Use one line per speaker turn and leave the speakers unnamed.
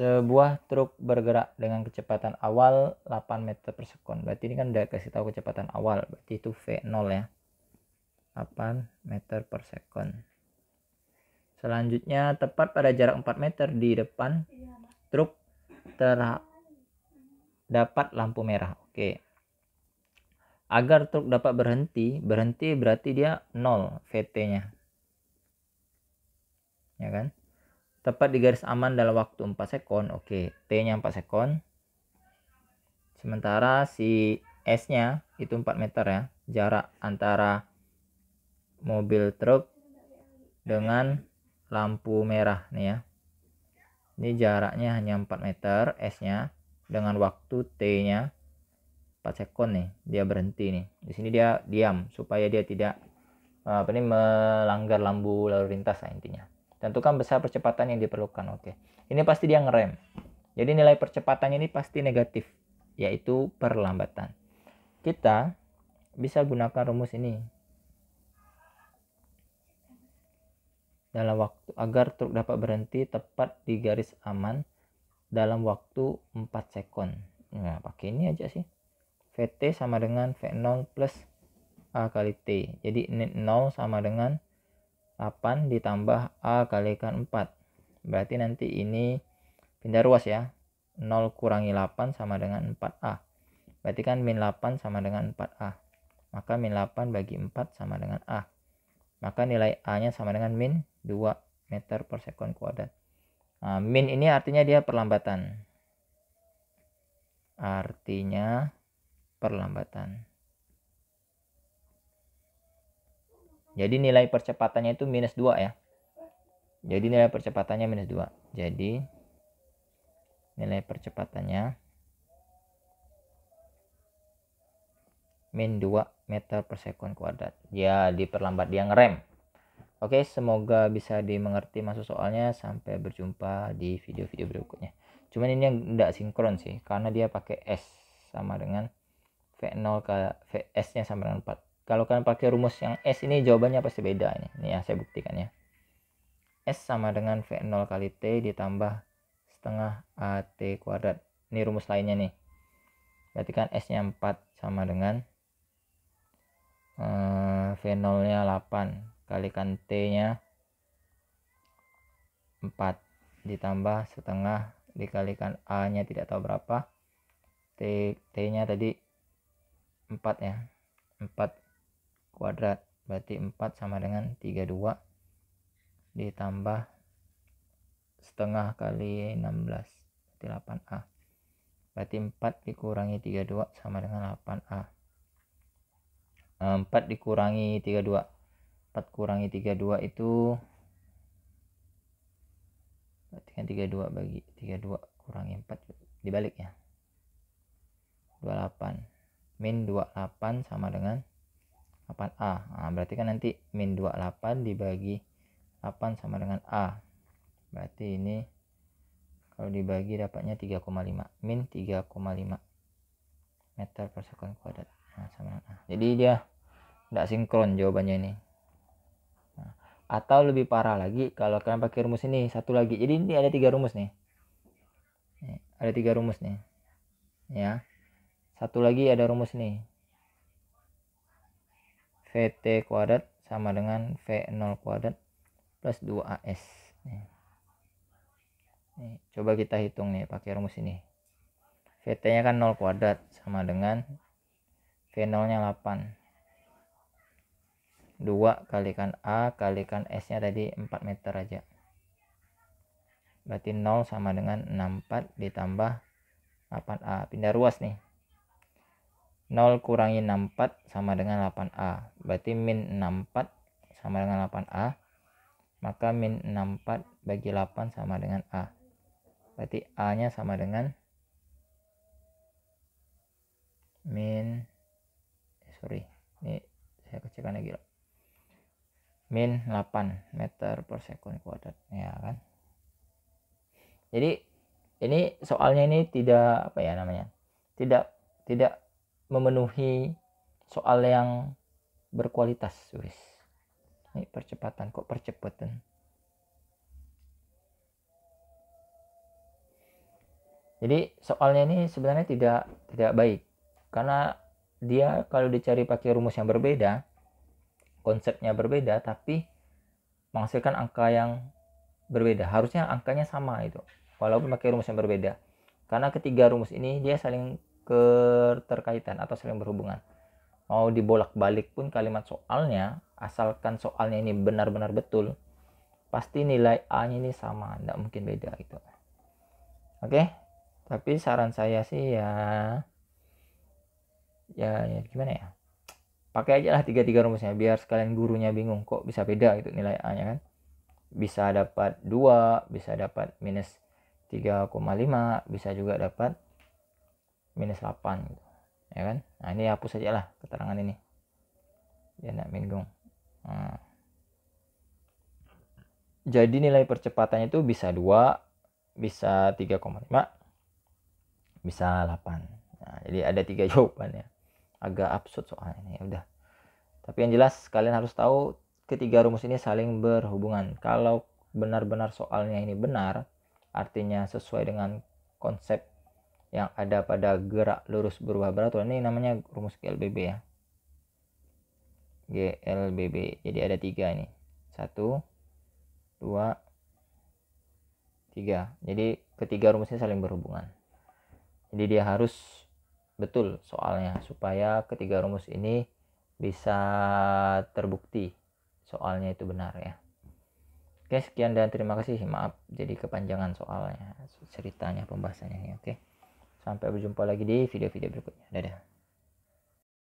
sebuah truk bergerak dengan kecepatan awal 8 meter per sekon berarti ini kan udah kasih tahu kecepatan awal berarti itu V0 ya 8 meter per sekon selanjutnya tepat pada jarak 4 meter di depan truk terdapat lampu merah oke agar truk dapat berhenti berhenti berarti dia 0 VT nya ya kan tepat di garis aman dalam waktu 4 sekon. Oke, T-nya 4 sekon. Sementara si S-nya itu 4 meter ya. Jarak antara mobil truk dengan lampu merah nih ya. Ini jaraknya hanya 4 meter S-nya dengan waktu T-nya 4 sekon nih. Dia berhenti nih. Di sini dia diam supaya dia tidak eh, apa ini melanggar lampu lalu lintas lah intinya. Tentukan besar percepatan yang diperlukan. Oke. Ini pasti dia ngerem. Jadi nilai percepatannya ini pasti negatif, yaitu perlambatan. Kita bisa gunakan rumus ini. Dalam waktu agar truk dapat berhenti tepat di garis aman dalam waktu 4 second. Nah, pakai ini aja sih. VT sama dengan V0 plus A kali T. Jadi net 0 sama dengan 8 ditambah A kalikan 4. Berarti nanti ini pindah ruas ya. 0 kurangi 8 sama dengan 4A. Berarti kan min 8 sama dengan 4A. Maka min 8 bagi 4 sama dengan A. Maka nilai A-nya sama dengan min 2 meter per sekon kuadrat. Nah, min ini artinya dia perlambatan. Artinya perlambatan. Jadi nilai percepatannya itu minus 2 ya. Jadi nilai percepatannya minus 2. Jadi nilai percepatannya min 2 meter per second kuadrat. Ya diperlambat dia ngerem. Oke, semoga bisa dimengerti masuk soalnya. Sampai berjumpa di video-video berikutnya. Cuman ini yang tidak sinkron sih, karena dia pakai S sama dengan V0 ke VS nya sama dengan 4. Kalau kalian pakai rumus yang S ini jawabannya pasti beda ini. Ini ya saya buktikan ya. S sama dengan V0 kali T ditambah setengah AT kuadrat. Ini rumus lainnya nih. Berarti kan S-nya 4 sama dengan eh, V0-nya 8 kalikan T-nya 4 ditambah setengah dikalikan A-nya tidak tahu berapa. T T-nya tadi 4 ya. 4 kuadrat berarti 4 sama dengan 32 ditambah setengah kali 16 berarti 8A berarti 4 dikurangi 32 sama dengan 8A 4 dikurangi 32 4 kurangi 32 itu berarti kan 32 bagi 32 kurangi 4 dibalik ya 28 min 28 sama dengan 8A nah, berarti kan nanti min 28 dibagi 8 sama dengan A berarti ini kalau dibagi dapatnya 3,5 min 3,5 meter per sekon kuadrat nah, sama A jadi dia tidak sinkron jawabannya ini nah, atau lebih parah lagi kalau kalian pakai rumus ini satu lagi jadi ini ada tiga rumus nih ada tiga rumus nih ya satu lagi ada rumus nih VT kuadrat sama dengan V0 kuadrat plus 2AS. coba kita hitung nih pakai rumus ini. VT-nya kan 0 kuadrat sama dengan V0-nya 8. 2 kalikan A kalikan S-nya tadi 4 meter aja. Berarti 0 sama dengan 64 ditambah 8A. Pindah ruas nih. 0 kurangi 64 sama dengan 8A. Berarti min 64 sama dengan 8A. Maka min 64 bagi 8 sama dengan A. Berarti A-nya sama dengan min eh, sorry ini saya kecilkan lagi loh. min 8 meter per second kuadrat ya kan jadi ini soalnya ini tidak apa ya namanya tidak tidak memenuhi soal yang berkualitas wis ini percepatan kok percepatan jadi soalnya ini sebenarnya tidak tidak baik karena dia kalau dicari pakai rumus yang berbeda konsepnya berbeda tapi menghasilkan angka yang berbeda harusnya angkanya sama itu walaupun pakai rumus yang berbeda karena ketiga rumus ini dia saling keterkaitan atau saling berhubungan. Mau dibolak-balik pun kalimat soalnya, asalkan soalnya ini benar-benar betul, pasti nilai A-nya ini sama, tidak mungkin beda itu. Oke, tapi saran saya sih ya, ya, ya gimana ya, pakai aja lah tiga-tiga rumusnya biar sekalian gurunya bingung kok bisa beda itu nilai A-nya kan. Bisa dapat 2, bisa dapat minus 3,5, bisa juga dapat minus 8 gitu ya kan nah ini hapus aja lah keterangan ini ya nak minggung nah. jadi nilai percepatannya itu bisa 2 bisa 3,5 bisa 8 nah, jadi ada tiga jawabannya agak absurd soalnya ini ya udah tapi yang jelas kalian harus tahu ketiga rumus ini saling berhubungan kalau benar-benar soalnya ini benar artinya sesuai dengan konsep yang ada pada gerak lurus berubah beraturan ini namanya rumus GLBB ya GLBB jadi ada tiga ini satu dua tiga jadi ketiga rumusnya saling berhubungan jadi dia harus betul soalnya supaya ketiga rumus ini bisa terbukti soalnya itu benar ya oke sekian dan terima kasih maaf jadi kepanjangan soalnya ceritanya pembahasannya oke Sampai berjumpa lagi di video-video berikutnya. Dadah.